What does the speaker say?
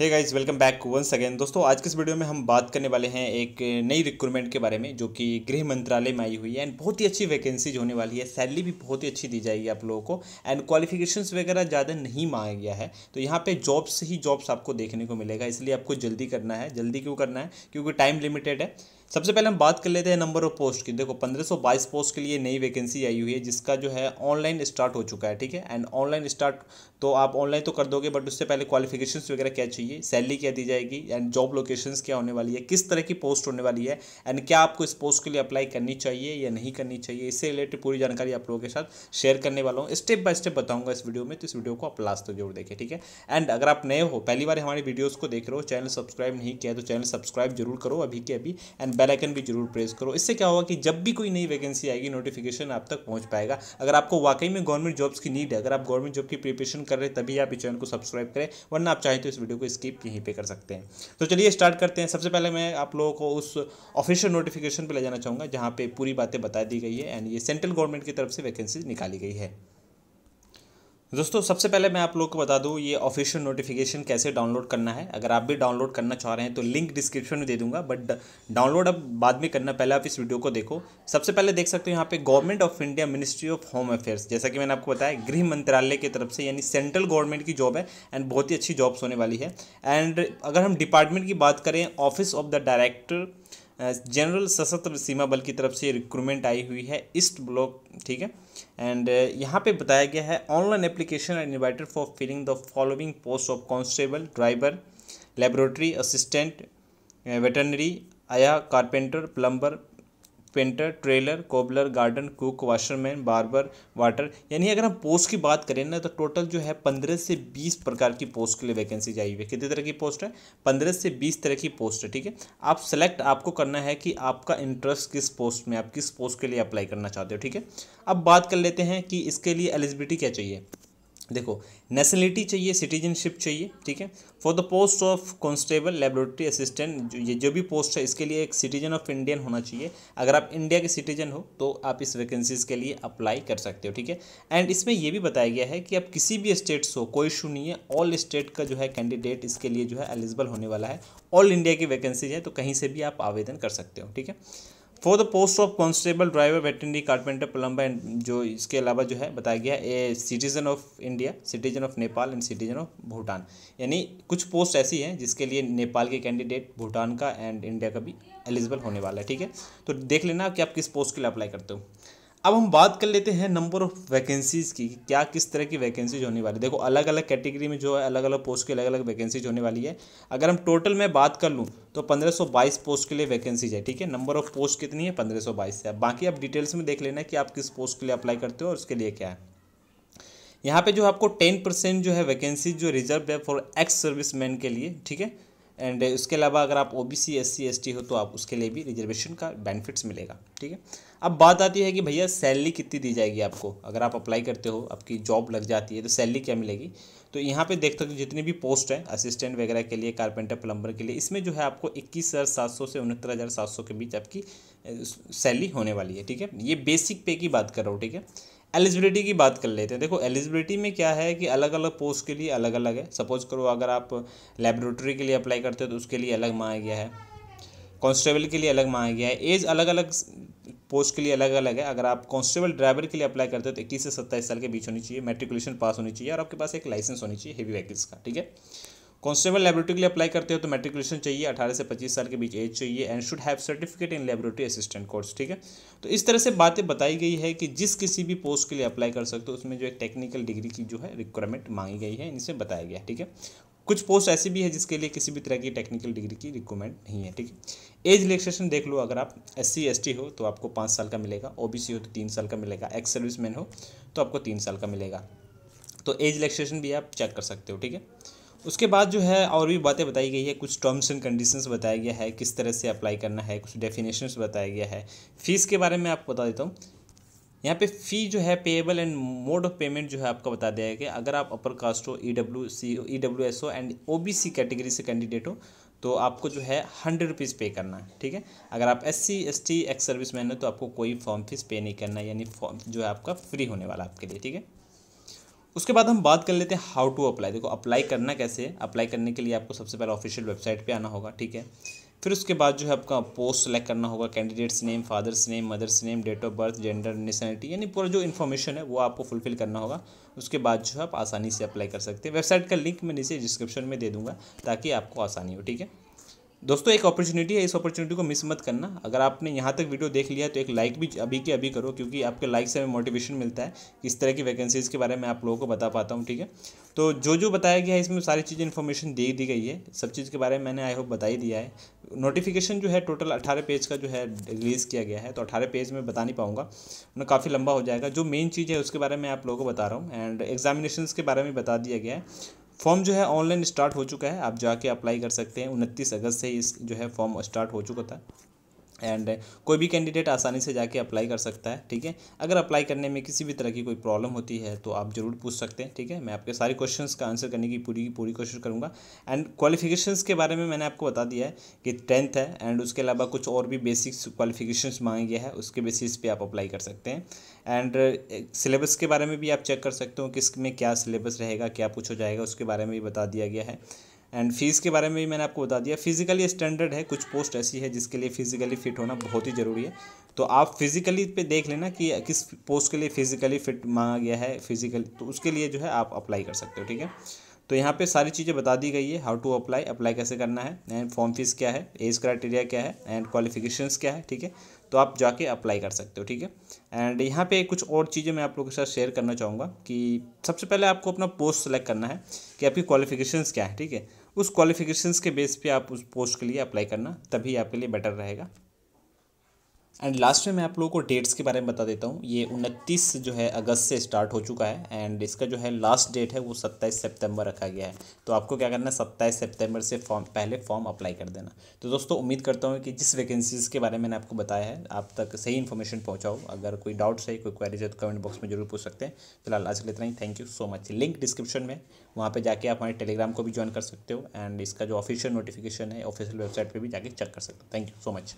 हे guys welcome back once again दोस्तों आज के इस वीडियो में हम बात करने वाले हैं एक नई रिक्रूटमेंट के बारे में जो कि गृह मंत्रालय में आई हुई है एंड बहुत ही अच्छी वैकेंसीज होने वाली है सैलरी भी बहुत ही अच्छी दी जाएगी आप लोगों को एंड क्वालिफिकेशंस वगैरह ज़्यादा नहीं मांगा गया है तो यहाँ पर जॉब्स ही जॉब्स आपको देखने को मिलेगा इसलिए आपको जल्दी करना है जल्दी क्यों करना है क्योंकि टाइम लिमिटेड है सबसे पहले हम बात कर लेते हैं नंबर ऑफ पोस्ट की देखो 1522 पोस्ट के लिए नई वैकेंसी आई हुई है जिसका जो है ऑनलाइन स्टार्ट हो चुका है ठीक है एंड ऑनलाइन स्टार्ट तो आप ऑनलाइन तो कर दोगे बट उससे पहले क्वालिफिकेशन वगैरह क्या चाहिए सैलरी क्या दी जाएगी एंड जॉब लोकेशन क्या होने वाली है किस तरह की पोस्ट होने वाली है एंड क्या आपको इस पोस्ट के लिए अप्लाई करनी चाहिए या नहीं करनी चाहिए इससे रिलेटेड पूरी जानकारी आप लोगों के साथ शेयर करने वाला हूँ स्टेप बाय स्टेप बताऊंगा इस वीडियो में तो इस वीडियो को आप लास्ट तक जरूर देखें ठीक है एंड अगर आप नए हो पहली बार हमारी वीडियोज़ को देख रहे हो चैनल सब्सक्राइब नहीं किया तो चैनल सब्सक्राइब जरूर करो अभी के अभी एंड बेल आइकन भी जरूर प्रेस करो इससे क्या होगा कि जब भी कोई नई वैकेंसी आएगी नोटिफिकेशन आप तक पहुंच पाएगा अगर आपको वाकई में गवर्नमेंट जॉब्स की नीड है अगर आप गवर्नमेंट जॉब की प्रिपरेशन कर रहे हैं तभी आप इस चैनल को सब्सक्राइब करें वरना आप चाहें तो इस वीडियो को स्किप यहीं पर कर सकते हैं तो चलिए स्टार्ट करते हैं सबसे पहले मैं आप लोगों को उस ऑफिशियल नोटिफिकेशन पर ले जाना चाहूँगा जहाँ पर पूरी बातें बता दी गई है एंड ये सेंट्रल गवर्नमेंट की तरफ से वैकेंसी निकाली गई है दोस्तों सबसे पहले मैं आप लोग को बता दूं ये ऑफिशियल नोटिफिकेशन कैसे डाउनलोड करना है अगर आप भी डाउनलोड करना चाह रहे हैं तो लिंक डिस्क्रिप्शन में दे दूंगा बट डाउनलोड अब बाद में करना पहले आप इस वीडियो को देखो सबसे पहले देख सकते हो यहाँ पे government of India ministry of home affairs जैसा कि मैंने आपको बताया गृह मंत्रालय की तरफ से यानी सेंट्रल गवर्नमेंट की जॉब है एंड बहुत ही अच्छी जॉब्स होने वाली है एंड अगर हम डिपार्टमेंट की बात करें office of the director general Sashastra Seema बल की तरफ से रिक्रूटमेंट आई हुई है ईस्ट ब्लॉक ठीक है एंड यहाँ पे बताया गया है online application and invited for filling the following post of constable driver laboratory assistant veterinary ayah carpenter plumber painter tailor cobbler garden cook washerman barber water यानी अगर हम पोस्ट की बात करें ना तो टोटल जो है पंद्रह से बीस प्रकार की पोस्ट के लिए वैकेंसी चाहिए हुई कितनी तरह की पोस्ट है पंद्रह से बीस तरह की पोस्ट है ठीक है आप सेलेक्ट आपको करना है कि आपका इंटरेस्ट किस पोस्ट में आप किस पोस्ट के लिए अप्लाई करना चाहते हो ठीक है अब बात कर लेते हैं कि इसके लिए एलिजिबिलिटी क्या चाहिए देखो नेशनलिटी चाहिए सिटीजनशिप चाहिए ठीक है for the post of constable laboratory assistant ये जो भी पोस्ट है इसके लिए एक सिटीजन ऑफ इंडियन होना चाहिए अगर आप इंडिया के सिटीजन हो तो आप इस वैकेंसीज के लिए अप्लाई कर सकते हो ठीक है एंड इसमें यह भी बताया गया है कि आप किसी भी स्टेट से हो कोई इशू नहीं है ऑल स्टेट का जो है कैंडिडेट इसके लिए जो है एलिजिबल होने वाला है ऑल इंडिया की वैकेंसीज है तो कहीं से भी आप आवेदन कर सकते हो ठीक है for the post of constable driver veterinary carpenter plumber and जो इसके अलावा जो है बताया गया a citizen of India citizen of Nepal and citizen of Bhutan यानी कुछ पोस्ट ऐसी हैं जिसके लिए नेपाल के कैंडिडेट भूटान का एंड इंडिया का भी एलिजिबल होने वाला है ठीक है तो देख लेना कि आप किस पोस्ट के लिए अप्लाई करते हो अब हम बात कर लेते हैं नंबर ऑफ़ वैकेंसीज़ की क्या किस तरह की वैकेंसीज होने वाली देखो अलग अलग कैटेगरी में जो है अलग अलग पोस्ट की अलग अलग वैकेंसीज होने वाली है अगर हम टोटल में बात कर लूँ तो 1522 पोस्ट के लिए वैकेंसीज है ठीक है नंबर ऑफ़ पोस्ट कितनी है 1522 है बाकी आप डिटेल्स में देख लेना कि आप किस पोस्ट के लिए अप्लाई करते हो और उसके लिए क्या है यहाँ पर जो आपको टेन परसेंट जो है वैकेंसी जो रिजर्व है फॉर एक्स सर्विस के लिए ठीक है एंड इसके uh, अलावा अगर आप O B C S C S T हो तो आप उसके लिए भी रिजर्वेशन का बेनिफिट्स मिलेगा ठीक है अब बात आती है कि भैया सैलरी कितनी दी जाएगी आपको अगर आप अप्लाई करते हो आपकी जॉब लग जाती है तो सैलरी क्या मिलेगी तो यहाँ पे देखते हो जितनी भी पोस्ट है असिस्टेंट वगैरह के लिए कारपेंटर प्लम्बर के लिए इसमें जो है आपको इक्कीस हज़ार सात सौ से उनहत्तर हज़ार सात सौ के बीच आपकी सैलरी uh, होने वाली है ठीक है ये बेसिक पे की बात कर रहा हूँ ठीक है एलिजिबिलिटी की बात कर लेते हैं देखो एलिजिबिलिटी में क्या है कि अलग अलग पोस्ट के लिए अलग अलग है सपोज करो अगर आप लेबोरेटरी के लिए अप्लाई करते हो तो उसके लिए अलग मांगा गया है कॉन्स्टेबल के लिए अलग मांगा गया है एज अलग अलग पोस्ट के लिए अलग अलग है अगर आप कॉन्स्टेबल ड्राइवर के लिए अप्लाई करते हो तो इक्कीस से सत्ताईस साल के बीच होनी चाहिए मेट्रिकुलेशन पास होनी चाहिए और आपके पास एक लाइसेंस होनी चाहिए हेवी व्हीकल्स का ठीक है कॉन्स्टेबल लेबोरेटरी के लिए अप्लाई करते हो तो मेट्रिकुलेशन चाहिए अठारह से पच्चीस साल के बीच एज चाहिए and should have certificate in laboratory assistant course ठीक है तो इस तरह से बातें बताई गई है कि जिस किसी भी पोस्ट के लिए अप्लाई कर सकते हो उसमें जो एक टेक्निकल डिग्री की जो है रिक्वायरमेंट मांगी गई है इनसे बताया गया ठीक है कुछ पोस्ट ऐसी भी है जिसके लिए किसी भी तरह की टेक्निकल डिग्री की रिक्वायरमेंट नहीं है ठीक है एज रिलेक्सेशन देख लो अगर आप एस सी हो तो आपको पाँच साल का मिलेगा ओ हो तो तीन साल का मिलेगा एक्स सर्विसमैन हो तो आपको तीन साल का मिलेगा तो एज रिलेक्सेशन भी आप चेक कर सकते हो ठीक है उसके बाद जो है और भी बातें बताई गई है कुछ टर्म्स एंड कंडीशंस बताया गया है किस तरह से अप्लाई करना है कुछ डेफिनेशंस बताया गया है फ़ीस के बारे में आपको बता देता हूँ यहाँ पे फ़ी जो है payable and mode of payment जो है आपका बता दिया गया अगर आप अपर कास्ट हो E W C E W S O and O B C category से कैंडिडेट हो तो आपको जो है हंड्रेड रुपीज़ पे करना है ठीक है अगर आप S C S T ex serviceman हो तो आपको कोई फॉर्म फीस पे नहीं करना यानी फॉर्म जो है आपका फ्री होने वाला आपके लिए ठीक है उसके बाद हम बात कर लेते हैं हाउ टू अप्लाई देखो अप्लाई करना कैसे है अप्लाई करने के लिए आपको सबसे पहले ऑफिशियल वेबसाइट पे आना होगा ठीक है फिर उसके बाद जो है आपका पोस्ट सेलेक्ट करना होगा candidate's name father's name mother's name date of birth gender nationality यानी पूरा जो इन्फॉर्मेशन है वो आपको फुलफिल करना होगा उसके बाद जो है आप आसानी से अप्लाई कर सकते हैं वेबसाइट का लिंक मैं नीचे डिस्क्रिप्शन में दे दूँगा ताकि आपको आसानी हो ठीक है दोस्तों एक अपॉर्चुनिटी है इस अपॉर्चुनिटी को मिस मत करना अगर आपने यहाँ तक वीडियो देख लिया तो एक लाइक भी अभी के अभी करो क्योंकि आपके लाइक से हमें मोटिवेशन मिलता है इस तरह की वैकेंसीज़ के बारे में आप लोगों को बता पाता हूँ ठीक है तो जो जो बताया गया है इसमें सारी चीज़ें इन्फॉर्मेशन दे दी गई है सब चीज़ के बारे में मैंने आई होप बता ही दिया है नोटिफिकेशन जो है टोटल अठारह पेज का जो है रिलीज़ किया गया है तो अठारह पेज में बता नहीं पाऊँगा उन्हें काफ़ी लंबा हो जाएगा जो मेन चीज़ है उसके बारे में आप लोगों को बता रहा हूँ एंड एग्जामिनेशन के बारे में बता दिया गया है फॉर्म जो है ऑनलाइन स्टार्ट हो चुका है आप जाके अप्लाई कर सकते हैं उनतीस अगस्त से इस जो है फॉर्म स्टार्ट हो चुका था एंड कोई भी कैंडिडेट आसानी से जाके अप्लाई कर सकता है ठीक है अगर अप्लाई करने में किसी भी तरह की कोई प्रॉब्लम होती है तो आप ज़रूर पूछ सकते हैं ठीक है मैं आपके सारे क्वेश्चंस का आंसर करने की पूरी की पूरी कोशिश करूँगा एंड क्वालिफिकेशंस के बारे में मैंने आपको बता दिया है कि टेंथ है एंड उसके अलावा कुछ और भी बेसिक्स क्वालिफिकेशन मांगे गया है उसके बेसिस पर आप अप्लाई कर सकते हैं एंड सिलेबस के बारे में भी आप चेक कर सकते हो किस में क्या सिलेबस रहेगा क्या कुछ हो जाएगा उसके बारे में भी बता दिया गया है एंड फीस के बारे में भी मैंने आपको बता दिया फिजिकली स्टैंडर्ड है कुछ पोस्ट ऐसी है जिसके लिए फिजिकली फिट होना बहुत ही ज़रूरी है तो आप फिजिकली पे देख लेना कि किस पोस्ट के लिए फिजिकली फिट मांगा गया है फिजिकली तो उसके लिए जो है आप अप्लाई कर सकते हो ठीक है तो यहाँ पे सारी चीज़ें बता दी गई है हाउ टू अप्लाई अप्लाई कैसे करना है एंड फॉर्म फीस क्या है एज क्राइटेरिया क्या है एंड क्वालिफिकेशंस क्या है ठीक है तो आप जाके अप्लाई कर सकते हो ठीक है एंड यहाँ पे कुछ और चीज़ें मैं आप लोगों के साथ शेयर करना चाहूँगा कि सबसे पहले आपको अपना पोस्ट सेलेक्ट करना है कि आपकी क्वालिफिकेशंस क्या है ठीक है उस क्वालिफिकेशंस के बेस पे आप उस पोस्ट के लिए अप्लाई करना तभी आपके लिए बेटर रहेगा एंड लास्ट में मैं आप लोगों को डेट्स के बारे में बता देता हूँ ये उनतीस जो है अगस्त से स्टार्ट हो चुका है एंड इसका जो है लास्ट डेट है वो सत्ताईस सितंबर रखा गया है तो आपको क्या करना है सत्ताईस सितंबर से फॉर्म पहले फॉर्म अप्लाई कर देना तो दोस्तों उम्मीद करता हूँ कि जिस वैकेंसीज़ के बारे में मैंने आपको बताया है आप तक सही इन्फॉर्मेशन पहुँचाओ अगर कोई डाउट्स है कोई क्वेरीज है तो कमेंट बॉक्स में जरूर पूछ सकते हैं फिलहाल आज के लिए इतना ही thank you so much link description में वहाँ पर जाके आप हमारे टेलीग्राम को भी ज्वाइन कर सकते हो एंड इसका जो ऑफिशियल नोटिफिकेशन है ऑफिशियल वेबसाइट पर भी जाके चेक कर सकते हो थैंक यू सो मच